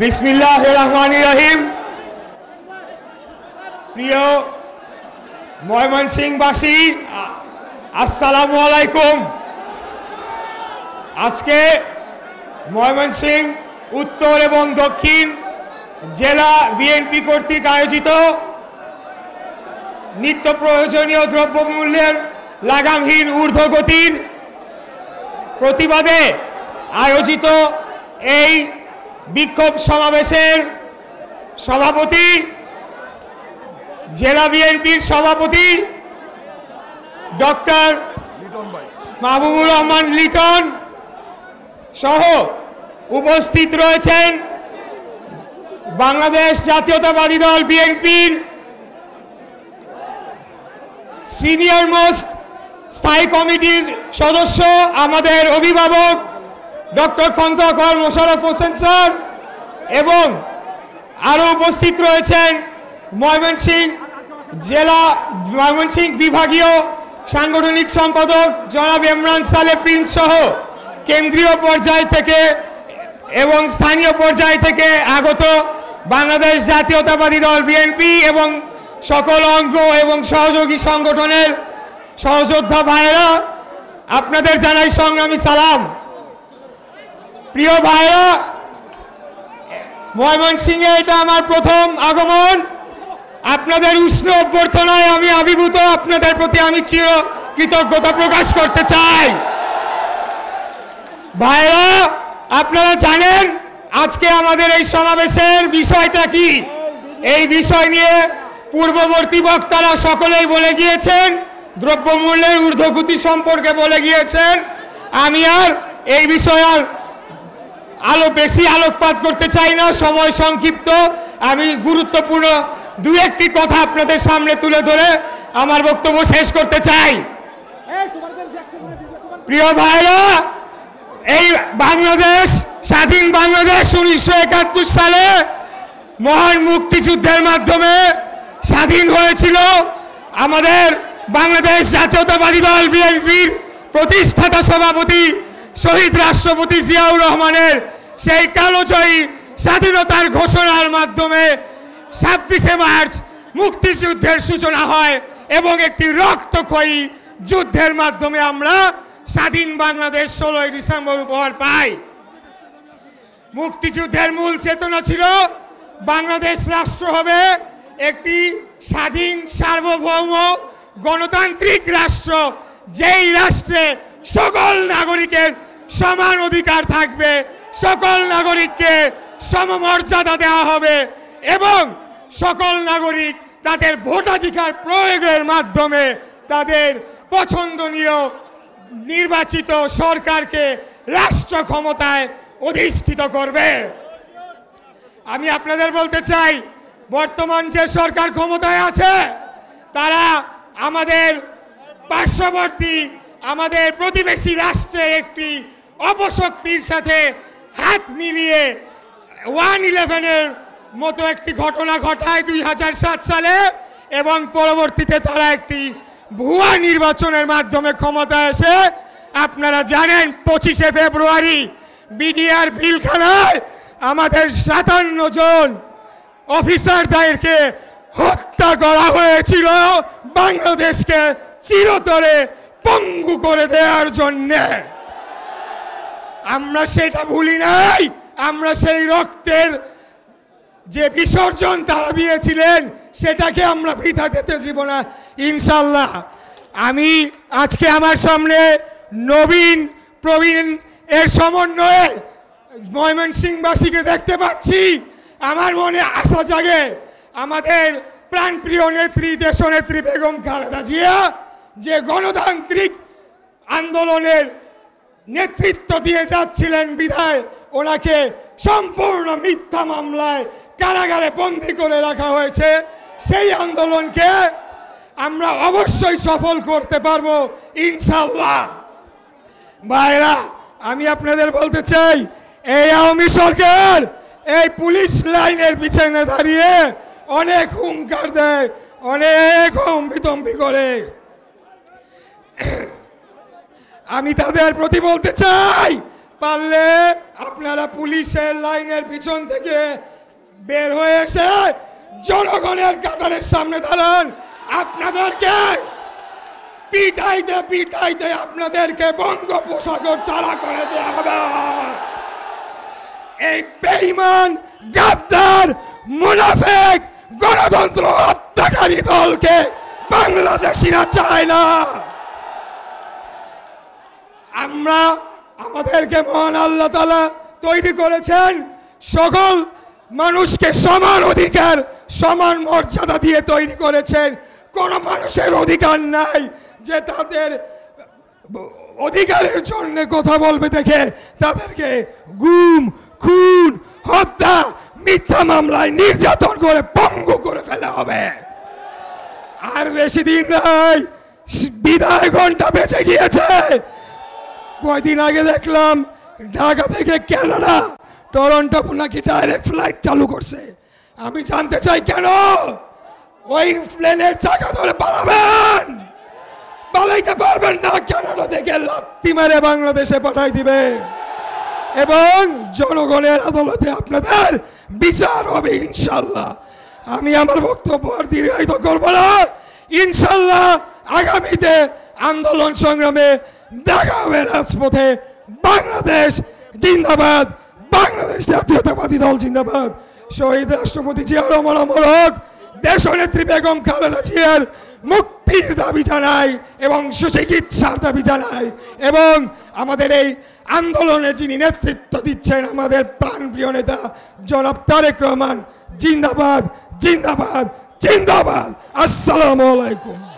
বিসমিল্লাহ রহমান রহিম প্রিয় ময়মনসিংহবাসী আসসালামু আলাইকুম আজকে সিং উত্তর এবং দক্ষিণ জেলা বিএনপি কর্তৃক আয়োজিত নিত্য প্রয়োজনীয় দ্রব্যমূল্যের লাগামহীন ঊর্ধ্বগতির প্রতিবাদে আয়োজিত এই বিক্ষোভ সমাবেশের সভাপতি জেলা বিএনপির সভাপতি ডক্টর মাহবুবুর রহমান লিটন সহ উপস্থিত রয়েছেন বাংলাদেশ জাতীয়তাবাদী দল বিএনপির সিনিয়র মোস্ট স্থায়ী কমিটির সদস্য আমাদের অভিভাবক ডক্টর খন্দকার মোশারফ হোসেন স্যার এবং আরও উপস্থিত রয়েছেন ময়মনসিং জেলা ময়মনসিংহ বিভাগীয় সাংগঠনিক সম্পাদক জনাব ইমরান সালে প্রিন্স সহ কেন্দ্রীয় পর্যায় থেকে এবং স্থানীয় পর্যায় থেকে আগত বাংলাদেশ জাতীয়তাবাদী দল বিএনপি এবং সকল অঙ্গ এবং সহযোগী সংগঠনের সহযোদ্ধা ভাইয়েরা আপনাদের জানাই সংগ্রামী সালাম প্রিয় ভাইরা ময়মনসিংহে এটা আমার প্রথম আগমন আপনাদের উষ্ণ অভ্যর্থনায় আমি আবির্ভূত আপনাদের প্রতি আমি চির কৃতজ্ঞতা প্রকাশ করতে চাই ভাইরা আপনারা জানেন আজকে আমাদের এই সমাবেশের বিষয়টা কি এই বিষয় নিয়ে পূর্ববর্তী বক্তারা সকলেই বলে গিয়েছেন দ্রব্যমূল্যের ঊর্ধ্বগতি সম্পর্কে বলে গিয়েছেন আমি আর এই বিষয়ে আর আলো বেশি আলোকপাত করতে চাই না সময় সংক্ষিপ্ত আমি গুরুত্বপূর্ণ দু একটি কথা আপনাদের সামনে তুলে ধরে আমার বক্তব্য শেষ করতে চাই প্রিয় ভাইরা এই বাংলাদেশ স্বাধীন বাংলাদেশ উনিশশো একাত্তর সালে মহান মুক্তিযুদ্ধের মাধ্যমে স্বাধীন হয়েছিল আমাদের বাংলাদেশ জাতীয়তাবাদী দল বিএনপির প্রতিষ্ঠাতা সভাপতি শহীদ রাষ্ট্রপতি জিয়াউর রহমানের সেই কালোজয়ী স্বাধীনতার ঘোষণার মাধ্যমে ছাব্বিশে মার্চ মুক্তিযুদ্ধের সূচনা হয় এবং একটি রক্তক্ষয়ী যুদ্ধের মাধ্যমে আমরা স্বাধীন বাংলাদেশ ষোলোই ডিসেম্বর উপহার পাই মুক্তিযুদ্ধের মূল চেতনা ছিল বাংলাদেশ রাষ্ট্র হবে একটি স্বাধীন সার্বভৌম গণতান্ত্রিক রাষ্ট্র যেই রাষ্ট্রে সকল নাগরিকের সমান অধিকার থাকবে সকল নাগরিককে সমমর্যাদা দেওয়া হবে এবং সকল নাগরিক তাদের ভোটাধিকার প্রয়োগের মাধ্যমে তাদের পছন্দনীয় নির্বাচিত সরকারকে রাষ্ট্র ক্ষমতায় অধিষ্ঠিত করবে আমি আপনাদের বলতে চাই বর্তমান যে সরকার ক্ষমতায় আছে তারা আমাদের পার্শ্ববর্তী আমাদের প্রতিবেশী রাষ্ট্রের একটি অপশক্তির সাথে হাত মিলিয়ে ওয়ান ইলেভেনের মতো একটি ঘটনা ঘটায় দুই সালে এবং পরবর্তীতে তারা একটি ভুয়া নির্বাচনের মাধ্যমে ক্ষমতা এসে আপনারা জানেন পঁচিশে ফেব্রুয়ারি বিডিআর পিলখানায় আমাদের সাতান্ন জন অফিসারদেরকে হত্যা করা হয়েছিল বাংলাদেশকে চিরতরে পঙ্গু করে দেওয়ার জন্যে আমরা সেটা ভুলি নাই আমরা সেই রক্তের যে বিসর্জন তারা দিয়েছিলেন সেটাকে আমরা বৃথা দিতে না ইনশাল্লাহ আমি আজকে আমার সামনে নবীন প্রবীণ এর সমন্বয়ে ময়মনসিংবাসীকে দেখতে পাচ্ছি আমার মনে আশা জাগে আমাদের প্রাণপ্রিয় নেত্রী দেশনেত্রী বেগম খালেদা জিয়া যে গণতান্ত্রিক আন্দোলনের নেতৃত্ব দিয়ে যাচ্ছিলেন বিধায় ওনাকে সম্পূর্ণ মিথ্যা মামলায় কারাগারে বন্দি করে রাখা হয়েছে সেই আন্দোলনকে আমরা অবশ্যই সফল করতে পারবো ইনশাল্লাহ ভাইরা আমি আপনাদের বলতে চাই এই আওয়ামী সরকার এই পুলিশ লাইনের পিছনে দাঁড়িয়ে অনেক হুঙ্কার দেয় অনেক অম্বিতম্বি করে আমি তাদের প্রতি বলতে চাই পারলে আপনারা পুলিশের লাইনের পিছন থেকে বের হয়ে এসে জনগণের কাতারের সামনে দাঁড়ান আপনাদেরকে পিঠাইতে পিঠাইতে আপনাদেরকে বঙ্গোপসাগর চালা করে দেওয়া হবে এই বেইমান গাদ্দার মুনাফেক গণতন্ত্র হত্যাকারী দলকে বাংলাদেশিরা চায় না আমরা আমাদেরকে মহান আল্লাহ তালা তৈরি করেছেন সকল মানুষকে সমান অধিকার সমান মর্যাদা দিয়ে তৈরি করেছেন কোনো মানুষের অধিকার নাই যে তাদের অধিকারের জন্য কথা বলবে দেখে তাদেরকে গুম খুন হত্যা মিথ্যা মামলায় নির্যাতন করে পঙ্গু করে ফেলা হবে আর বেশি দিন নাই বিদায় ঘন্টা বেঁচে গিয়েছে কয়দিন আগে দেখলাম ঢাকা থেকে ক্যানাডা টরন্টো নাকি ডাইরেক্ট ফ্লাইট চালু করছে আমি জানতে চাই কেন ওই প্লেনের চাকা ধরে পালাবেন পালাইতে পারবেন না ক্যানাডা থেকে লাত্তি মেরে বাংলাদেশে পাঠাই দিবে এবং জনগণের আদালতে আপনাদের বিচার হবে ইনশাল্লাহ আমি আমার বক্তব্য আর দীর্ঘায়িত করবো না ইনশাল্লাহ আগামীতে আন্দোলন সংগ্রামে দেখা হবে রাজপথে বাংলাদেশ জিন্দাবাদ বাংলাদেশ জাতীয়তাবাদী দল জিন্দাবাদ শহীদ রাষ্ট্রপতি জিয়া রহমান অমর হক দেশনেত্রী বেগম খালেদা জিয়ার মুক্তির দাবি জানাই এবং সুচিকিৎসার দাবি জানাই এবং আমাদের এই আন্দোলনের যিনি নেতৃত্ব দিচ্ছেন আমাদের প্রাণপ্রিয় নেতা জনাব তারেক রহমান জিন্দাবাদ জিন্দাবাদ জিন্দাবাদ আসসালামু আলাইকুম